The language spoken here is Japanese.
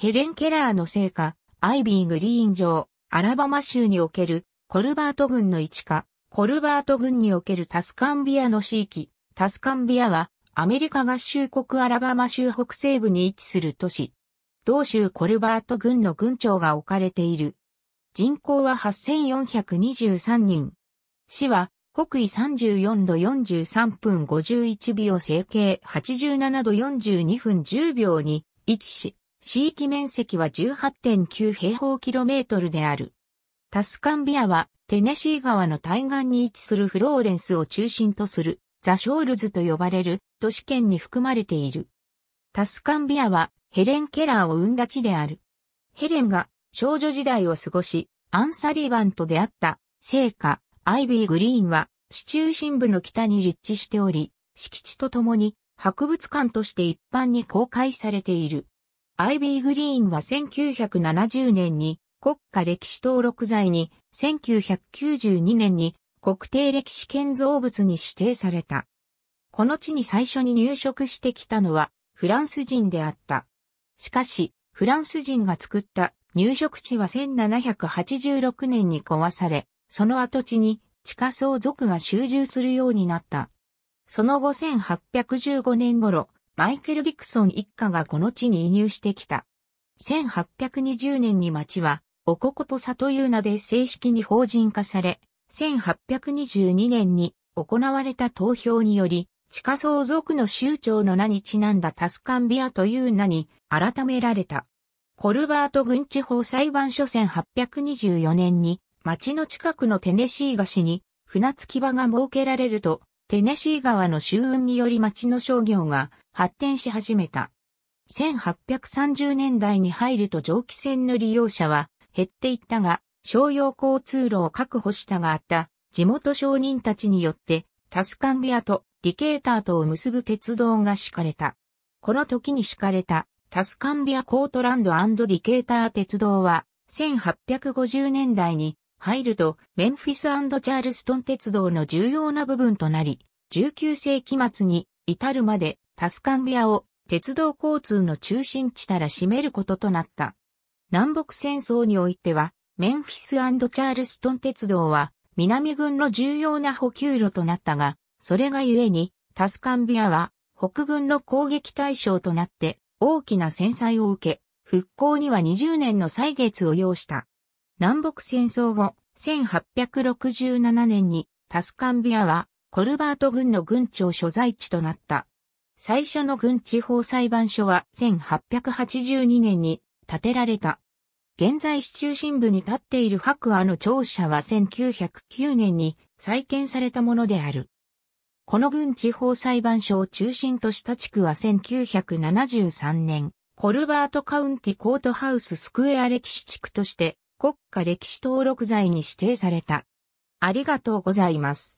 ヘレン・ケラーの聖火、アイビー・グリーン城、アラバマ州におけるコルバート郡の位置か、コルバート郡におけるタスカンビアの地域、タスカンビアはアメリカ合衆国アラバマ州北西部に位置する都市。同州コルバート郡の郡庁が置かれている。人口は8423人。市は北緯34度43分51秒整形87度42分10秒に位置し、地域面積は18.9平方キロメートルである。タスカンビアはテネシー川の対岸に位置するフローレンスを中心とするザ・ショールズと呼ばれる都市圏に含まれている。タスカンビアはヘレン・ケラーを生んだ地である。ヘレンが少女時代を過ごし、アンサリバンと出会った聖火、アイビー・グリーンは市中心部の北に立地しており、敷地とともに博物館として一般に公開されている。アイビーグリーンは1970年に国家歴史登録財に、1992年に国定歴史建造物に指定された。この地に最初に入植してきたのはフランス人であった。しかし、フランス人が作った入植地は1786年に壊され、その跡地に地下相続が集中するようになった。その後1815年頃、マイケル・ディクソン一家がこの地に移入してきた。1820年に町は、オココポサという名で正式に法人化され、1822年に行われた投票により、地下相続の州長の名にちなんだタスカンビアという名に改められた。コルバート軍地方裁判所1824年に、町の近くのテネシー菓子に船着き場が設けられると、テネシー川の周運により町の商業が発展し始めた。1830年代に入ると蒸気船の利用者は減っていったが、商用交通路を確保したがあった地元商人たちによってタスカンビアとディケーターとを結ぶ鉄道が敷かれた。この時に敷かれたタスカンビアコートランドディケーター鉄道は1850年代に入ると、メンフィスチャールストン鉄道の重要な部分となり、19世紀末に至るまでタスカンビアを鉄道交通の中心地たら占めることとなった。南北戦争においては、メンフィスチャールストン鉄道は南軍の重要な補給路となったが、それがゆえにタスカンビアは北軍の攻撃対象となって大きな戦災を受け、復興には20年の歳月を要した。南北戦争後、1867年にタスカンビアはコルバート軍の軍庁所在地となった。最初の軍地方裁判所は1882年に建てられた。現在市中心部に立っている白亜の庁舎は1909年に再建されたものである。この軍地方裁判所を中心とした地区は1973年、コルバートカウンティコートハウススクエア歴史地区として国家歴史登録財に指定された。ありがとうございます。